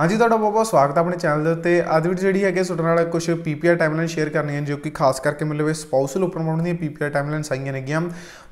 ਹਾਂਜੀ ਤੁਹਾਡਾ ਬਹੁਤ ਬਹੁਤ ਸਵਾਗਤ ਹੈ ਆਪਣੇ ਚੈਨਲ ਦੇ ਉੱਤੇ ਅੱਜ ਵੀ ਜਿਹੜੀ ਹੈਗੇ ਤੁਹਾਡੇ ਨਾਲ ਕੁਝ ਪੀਪੀਆਰ ਟਾਈਮਲਾਈਨ ਸ਼ੇਅਰ ਕਰਨੀ ਹੈ ਜੋ ਕਿ ਖਾਸ ਕਰਕੇ ਇਹ ਸਪਾਊਸਲ ਉੱਪਰ ਮਾਉਣ ਦੀਆਂ ਪੀਪੀਆਰ ਸਾਈਆਂ ਨੇ ਗਿਆ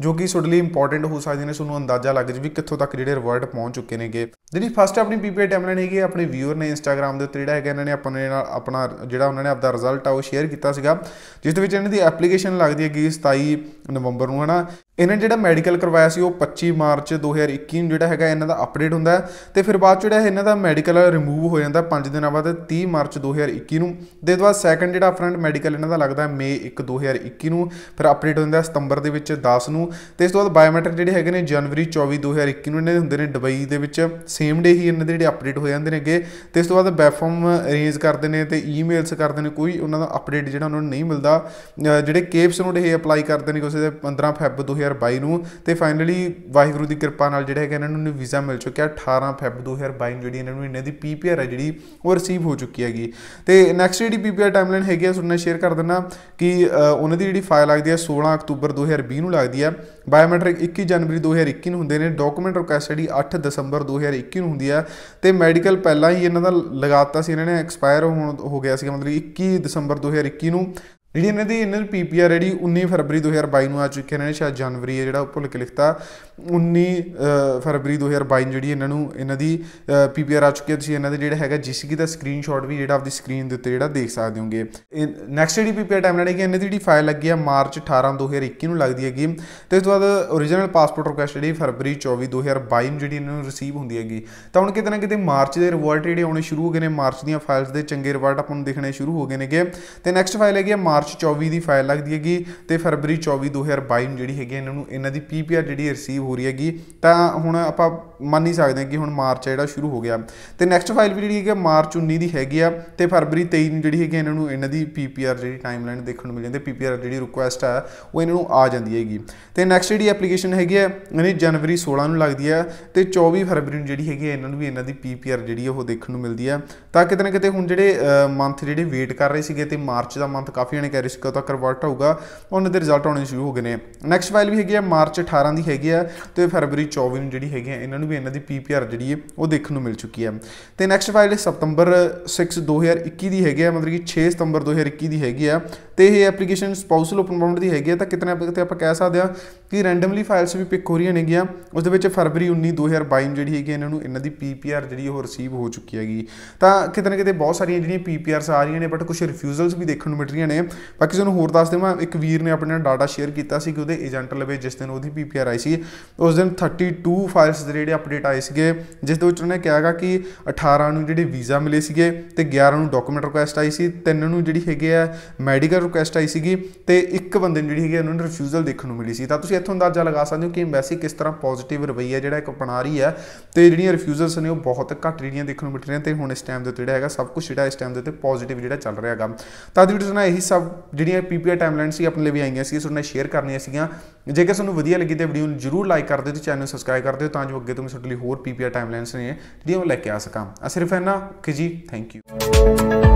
ਜੋ ਕਿ ਤੁਹਾਡੇ ਲਈ ਇੰਪੋਰਟੈਂਟ ਹੋ ਸਕਦੀਆਂ ਨੇ ਤੁਹਾਨੂੰ ਅੰਦਾਜ਼ਾ ਲੱਗ ਵੀ ਕਿੱਥੋਂ ਤੱਕ ਜਿਹੜੇ ਰਿਵਰਟ ਪਹੁੰਚ ਚੁੱਕੇ ਨੇਗੇ ਜਿਹੜੀ ਫਸਟ ਆਪਣੀ ਪੀਪੀਏ ਟੈਂਪਲੇਟ ਹੈਗੀ ਆਪਣੇ ਵੀਅਰ ਨੇ ਇੰਸਟਾਗ੍ਰam ਦੇ ਉੱਤੇ ਜਿਹੜਾ ਹੈਗਾ ਇਹਨਾਂ ਨੇ ਆਪਣੇ ਨਾਲ ਆਪਣਾ ਜਿਹੜਾ ਉਹਨਾਂ ਨੇ ਆਪਦਾ ਰਿਜ਼ਲਟ ਆ ਉਹ ਸ਼ੇਅਰ ਕੀਤਾ ਸੀਗਾ ਜਿਸ ਦੇ ਵਿੱਚ ਇਹਨਾਂ ਦੀ ਐਪਲੀਕੇਸ਼ਨ ਲੱਗਦੀ ਹੈਗੀ 27 ਨਵੰਬਰ ਨੂੰ ਹਨਾ ਇਹਨਾਂ ਜਿਹੜਾ ਮੈਡੀਕਲ ਕਰਵਾਇਆ ਸੀ ਉਹ 25 ਮਾਰਚ 2021 ਨੂੰ ਜਿਹੜਾ ਹੈਗਾ ਇਹਨਾਂ ਦਾ ਅਪਡੇਟ ਹੁੰਦਾ ਤੇ ਫਿਰ ਬਾਅਦ ਜਿਹੜਾ ਇਹਨਾਂ ਦਾ ਮੈਡੀਕਲ ਰਿਮੂਵ ਹੋ ਜਾਂਦਾ 5 ਦਿਨਾਂ ਬਾਅਦ 30 ਮਾਰਚ 2021 ਨੂੰ ਦੇ ਦਵਾ ਸੈਕੰਡ ਜਿਹੜਾ ਫਰੰਟ ਮੈਡੀਕਲ ਇਹਨਾਂ ਦਾ ਲੱਗਦਾ ਮੇ 1 2021 ਨੂੰ ਫਿਰ ਅਪਡੇਟ ਹੁੰਦਾ ਸਤੰਬਰ ਦੇ ਵਿੱਚ 10 ਨੂੰ ਤੇ ਇਸ ਤੋਂ ਬਾਅਦ ਬਾਇਓਮੈਟ੍ਰਿਕ ਜਿਹੜੇ ਹੈਗੇ ਨੇ ਜਨਵਰੀ 24 2021 ਨੂੰ ਇਹਨਾਂ ਦੇ ਹੁੰਦੇ ਨੇ ਦੁਬਈ ਦੇ ਵਿੱਚ ਸੇਮ ਡੇ ਹੀ ਇਹਨਾਂ ਦੇ ਜਿਹੜੇ ਅਪਡੇਟ ਹੋ ਜਾਂਦੇ ਨੇਗੇ ਤੇ ਇਸ ਤੋਂ ਬਾਅਦ ਵੈਬ ਫਾਰਮ ਅਰੇਂਜ ਕਰਦੇ ਨੇ ਤੇ ਈਮੇਲਸ ਕਰਦੇ ਨੇ ਕੋਈ ਉਹਨਾਂ ਦਾ ਅਪਡੇਟ ਜਿਹੜਾ ਉਹਨਾਂ ਨੂੰ ਨਹੀਂ ਮਿਲਦਾ ਜਿਹੜੇ ਕੇਪਸ ਨੂੰ ਇਹ ਅਪਲਾਈ ਕਰਦੇ ਨੇ ਕਿਸੇ ਦੇ 15 ਫੈਬ 2022 ਨੂੰ ਤੇ ਫਾਈਨਲੀ ਵਾਹਿਗੁਰੂ ਦੀ ਕਿਰਪਾ ਨਾਲ ਜਿਹੜਾ ਹੈਗਾ ਇਹਨਾਂ ਨੂੰ ਵੀਜ਼ਾ ਮਿਲ ਚੁੱਕਿਆ 18 ਫੈਬ 2022 ਜਿਹੜੀ ਇਹਨਾਂ ਨੂੰ ਇਹਨਾਂ ਦੀ ਪੀਪੀਆਰ ਹੈ ਜਿਹੜੀ ਉਹ ਰਿਸੀਵ ਹੋ ਚੁੱਕੀ ਹੈਗੀ ਤੇ ਨੈਕਸਟ ਜਿਹੜੀ ਪੀਪੀਆਰ ਟਾਈਮਲਾਈਨ ਹੈਗੀ ਆ ਸੁਣਨਾ ਸ਼ੇਅਰ ਕਰ ਦਿੰਨਾ ਕਿ ਉਹਨਾਂ ਦੀ ਜਿਹੜੀ ਫਾਈਲ ਲੱਗਦੀ ਹੈ 16 ਅਕਤੂਬਰ 2020 ਨੂੰ ਲੱਗਦੀ ਹੈ ਬਾਇਓਮੈਟ੍ਰਿਕ 21 ਜਨਵਰੀ 2021 ਨੂੰ ਹੁੰਦੇ ਨੇ ਡਾਕੂਮੈਂਟ ਰਿਕੁਐਸਟ ਜਿਹੜੀ 8 ਦਸੰਬਰ 21 ਨੂੰ ਹੁੰਦੀ ਆ ਤੇ ਮੈਡੀਕਲ ਪਹਿਲਾਂ ਹੀ ਇਹਨਾਂ ਦਾ ਲਗਾਤਾ ਸੀ ਇਹਨਾਂ ਨੇ ਐਕਸਪਾਇਰ ਹੋ ਗਿਆ ਸੀ ਮਤਲਬ 21 ਦਸੰਬਰ 2021 ਨੂੰ ਜਿਹੜੀ ਇਹਨਾਂ ਦੀ ਇਹਨਾਂ ਦੀ ਪੀਪੀਆਰ ਜਿਹੜੀ 19 ਫਰਵਰੀ 2022 ਨੂੰ ਆ ਚੁੱਕੀ ਇਹਨਾਂ ਨੇ ਸ਼ਾਇਦ ਜਨਵਰੀ ਹੈ ਜਿਹੜਾ ਭੁੱਲ ਕੇ ਲਿਖਤਾ 19 ਫਰਵਰੀ 2022 ਜਿਹੜੀ ਇਹਨਾਂ ਨੂੰ ਇਹਨਾਂ ਦੀ ਪੀਪੀਆਰ ਆ ਚੁੱਕੀ ਹੈ ਤੁਸੀਂ ਇਹਨਾਂ ਦੇ ਜਿਹੜਾ ਹੈਗਾ ਜਿਸਕੀ ਦਾ ਸਕਰੀਨਸ਼ਾਟ ਵੀ ਜਿਹੜਾ ਆਪਦੀ ਸਕਰੀਨ ਦੇ ਉੱਤੇ ਜਿਹੜਾ ਦੇਖ ਸਕਦੇ ਹੋਗੇ ਨੈਕਸਟ ਜਿਹੜੀ ਪੀਪੀਆਰ ਟਾਈਮਲਾਈਨ ਕਿ ਇਹਨਾਂ ਦੀ ਜਿਹੜੀ ਫਾਈਲ ਲੱਗੀ ਆ ਮਾਰਚ 18 2021 ਨੂੰ ਲੱਗਦੀ ਹੈਗੀ ਤੇ ਉਸ ਤੋਂ ਬਾਅਦ origignal ਪਾਸਪੋਰਟ ਰਿਕੁਐਸਟ ਜਿਹੜੀ ਫਰਵਰੀ 24 2022 ਨੂੰ ਜਿਹੜੀ ਇਹਨਾਂ ਨੂੰ ਰਿਸੀਵ ਹੁੰਦੀ ਹੈਗੀ ਤਾਂ ਹੁਣ ਕਿਤੇ ਨਾ ਕਿਤੇ ਮਾਰਚ ਦੇ ਰਿਵਰਟ ਜਿਹੜੇ ਆਉਣੇ ਸ਼ੁਰੂ ਹੋ ਗਏ ਨੇ ਮਾਰਚ ਦੀਆਂ ਫਾਈਲਸ ਦੇ ਚੰਗੇ ਰਿਵਰਟ ਆਪਾਂ ਨੂੰ ਦੇਖਣੇ ਸ਼ੁਰੂ ਹੋ ਗਏ ਨੇਗੇ ਤੇ ਨੈਕਸਟ ਫਾਈਲ ਹੈਗੀ ਆ ਮਾਰਚ 24 ਦੀ ਫਾਈਲ ਲੱਗਦੀ ਹੈਗੀ ਤੇ ਫਰਵਰੀ 24 2022 ਨੂੰ ਜਿਹੜੀ ਹੈਗੀ ਇਹਨਾਂ ਨੂੰ ਇਹਨਾਂ ਦੀ ਪੀਪੀਆਰ ਜਿਹੜੀ ਰਿਸੀਵ ਹੋ ਰਹੀ ਹੈਗੀ ਤਾਂ ਹੁਣ ਆਪਾਂ ਮੰਨ ਨਹੀਂ ਸਕਦੇ ਕਿ ਹੁਣ ਮਾਰਚ ਜਿਹੜਾ ਸ਼ੁਰੂ ਹੋ ਗਿਆ ਤੇ ਨੈਕਸਟ ਫਾਈਲ ਵੀ ਜਿਹੜੀ ਹੈਗੀ ਮਾਰਚ 19 ਦੀ ਹੈਗੀ ਆ ਤੇ ਫਰਵਰੀ 23 ਨੂੰ ਜਿਹੜੀ ਹੈਗੀ ਇਹਨਾਂ ਨੂੰ ਇਹਨਾਂ ਦੀ ਪੀਪੀਆਰ ਜਿਹੜੀ ਟਾਈਮਲਾਈਨ ਦੇਖਣ ਨੂੰ ਮਿਲ ਜਾਂਦੀ ਪੀਪੀਆਰ ਜਿਹੜੀ ਰਿਕੁਐਸਟ ਆ ਉਹ ਇਹਨਾਂ ਨੂੰ ਆ ਜਾਂਦੀ ਹੈਗੀ ਤੇ ਨੈਕਸਟ ਜਿਹੜੀ ਐਪਲੀਕੇਸ਼ਨ ਹੈਗੀ ਆ ਇਹਨੇ ਜਨਵਰੀ 16 ਨੂੰ ਲੱਗਦੀ ਆ ਤੇ 24 ਫਰਵਰੀ ਨੂੰ ਜਿਹੜੀ ਹੈਗੀ ਇਹਨਾਂ ਨੂੰ ਵੀ ਇਹਨਾਂ ਦੀ ਪੀਪੀਆਰ ਜਿਹੜੀ ਉਹ ਦੇਖਣ ਨੂੰ ਮਿਲਦੀ ਆ ਤਾਂ ਕਿਤੇ ਨਾ ਕਿਤੇ ਹੁਣ ਜਿਹੜੇ ਮੰਥ ਜਿਹੜੇ ਵੇਟ ਕਰ ਰਹੇ ਸੀਗੇ ਤੇ ਮਾਰਚ ਦਾ ਮੰਥ ਕਾਫੀ ਕੋ ਤਾਂ ਕਰਵਾਟਾ ਹੋਊਗਾ ਉਹਨਾਂ ਦੇ ਰਿਜ਼ਲਟ ਆਉਣੇ ਸ਼ੁਰੂ ਹੋ ਗਏ ਨੇ ਨੈਕਸਟ ਫਾਈਲ ਵੀ ਹੈਗੀ ਹੈ ਮਾਰਚ 18 ਦੀ ਹੈਗੀ ਹੈ ਤੇ ਫਰਵਰੀ 24 ਨੂੰ ਜਿਹੜੀ ਹੈਗੀ ਹੈ ਇਹਨਾਂ ਨੂੰ ਵੀ ਇਹਨਾਂ ਦੀ ਪੀਪੀਆਰ ਜਿਹੜੀ ਹੈ ਉਹ ਦੇਖਣ ਨੂੰ ਮਿਲ ਚੁੱਕੀ ਹੈ ਤੇ ਨੈਕਸਟ ਫਾਈਲ ਸਤੰਬਰ 6 2021 ਦੀ ਹੈਗੀ ਹੈ ਮਤਲਬ ਕਿ 6 ਸਤੰਬਰ 2021 ਦੀ ਹੈਗੀ ਹੈ ਤੇ ਇਹ ਐਪਲੀਕੇਸ਼ਨ ਸਪਾਊਸਲ ਓਪਨ ਬਾਉਂਡ ਦੀ ਹੈਗੀ ਹੈ ਤਾਂ ਕਿਤਨੇ ਕਿਤੇ ਆਪਾਂ ਕਹਿ ਸਕਦੇ ਆ ਕਿ ਰੈਂਡਮਲੀ ਫਾਈਲਸ ਵੀ ਪਿਕ ਹੋ ਰਹੀਆਂ ਨੇਗੀਆਂ ਉਸ ਦੇ ਵਿੱਚ ਫਰਵਰੀ 19 2022 ਜਿਹੜੀ ਹੈਗੀ ਇਹਨਾਂ ਨੂੰ ਇਹਨਾਂ ਦੀ ਪੀਪੀਆਰ ਜਿਹੜੀ ਉਹ ਰਿਸੀਵ ਹੋ ਚੁੱਕੀ ਹੈਗੀ ਤਾਂ ਕਿਤਨੇ ਕਿਤੇ ਬਹੁਤ ਸਾਰੀਆਂ ਜਿਹੜੀਆਂ ਪੀਪੀਆਰਸ ਆ ਰਹੀਆਂ ਨੇ ਬਟ ਕੁਝ ਰਿਫਿਊਜ਼ਲਸ ਵੀ ਦੇਖਣ ਨੂੰ ਮਿਲ ਰਹੀਆਂ ਨੇ ਬਾਕੀ ਤੁਹਾਨੂੰ ਹੋਰ ਦੱਸ ਦੇਵਾਂ ਇੱਕ ਵੀਰ ਨੇ ਆਪਣੇ ਨਾਲ ਡਾਟਾ ਸ਼ੇਅਰ ਕੀਤਾ ਸੀ ਕਿ ਉਹਦੇ ਏਜੰਟ ਲਵੇ ਜਿਸ ਦਿਨ ਉਹਦੀ ਪੀਪੀਆਰ ਆਈ ਸੀ ਉਸ ਦਿਨ 32 ਫਾਈਲਸ ਦੇ ਜਿਹੜੇ ਅਪਡੇਟ ਆਏ ਸੀਗੇ ਜਿਸ ਦੇ ਵਿੱਚ ਉਹਨੇ ਕਿਹਾਗਾ ਕਿ 18 ਨੂੰ ਜਿਹੜੇ ਵੀਜ਼ਾ ਮਿਲੇ ਸੀਗੇ ਤੇ 11 ਨੂੰ ਡਾਕੂਮੈਂਟ ਰਿਕੁਐਸਟ ਆਈ ਸੀ 3 ਨੂੰ ਜਿਹੜੀ ਹੈਗੇ ਆ ਮੈਡੀਕਲ ਰਿਕੁਐਸਟ ਆਈ ਸੀਗੀ ਤੇ ਇੱਕ ਬੰਦੇ ਨੂੰ ਜਿਹੜੀ ਹੈਗੀ ਉਹਨਾਂ ਨੂੰ ਰਿਫਿਊਜ਼ਲ ਦੇਖਣ ਨੂੰ ਮਿਲੀ ਸੀ ਤਾਂ ਤੁਸੀਂ ਇੱਥੋਂ ਅੰਦਾਜ਼ਾ ਲਗਾ ਸਕਦੇ ਹੋ ਕਿ ਐਮਬੈਸੀ ਕਿਸ ਤਰ੍ਹਾਂ ਪੋਜ਼ਿਟਿਵ ਰਵਈਆ ਜਿਹੜਾ ਇੱਕ ਅਪਣਾ ਰਹੀ ਹੈ ਤੇ ਜਿਹੜੀਆਂ ਰਿਫਿਊਜ਼ਲਸ ਨੇ ਉਹ ਬਹੁਤ ਘੱਟ ਜਿਹੜੀਆਂ ਦੇਖਣ ਨੂੰ ਮਿਲ ਰਹੀਆਂ ਤੇ ਹੁਣ ਇਸ ਟਾਈਮ ਦੇ ਉੱਤੇ ਜਿਹੜਾ ਹੈਗਾ ਸਭ ਕੁਝ ਜਿਹੜਾ ਇਸ ਟਾਈਮ ਦੇ ਉੱਤੇ ਪੋਜ਼ਿਟਿਵ ਜਿਹੜਾ ਚੱਲ ਰਿਹਾ ਹੈਗਾ ਤਾਂ ਅੱਜ ਵੀਡੀਓ ਨਾਲ ਇਹੀ ਸਭ ਸਭ ਜਿਹੜੀਆਂ ਪੀਪੀਆ ਟਾਈਮਲਾਈਨ ਸੀ ਆਪਣੇ ਲਈ ਵੀ ਆਈਆਂ ਸੀ ਤੁਹਾਡੇ ਨਾਲ ਸ਼ੇਅਰ ਕਰਨੀਆਂ ਸੀਗੀਆਂ ਜੇਕਰ ਤੁਹਾਨੂੰ ਵਧੀਆ ਲੱਗੀ ਤੇ ਵੀਡੀਓ ਨੂੰ ਜਰੂਰ ਲਾਈਕ ਕਰ ਦਿਓ ਤੇ ਚੈਨਲ ਸਬਸਕ੍ਰਾਈਬ ਕਰ ਦਿਓ ਤਾਂ ਜੋ ਅੱਗੇ ਤੋਂ ਮੈਂ ਤੁਹਾਡੇ ਲਈ ਹੋਰ ਪੀਪੀਆ ਟਾਈਮਲਾਈਨਸ ਨੇ ਜਿਹੜੀਆਂ ਮੈਂ ਲੈ ਕੇ ਆ ਸਕਾਂ ਆ ਸਿਰਫ ਨਾ ਕਿ ਜੀ ਥੈਂਕ ਯੂ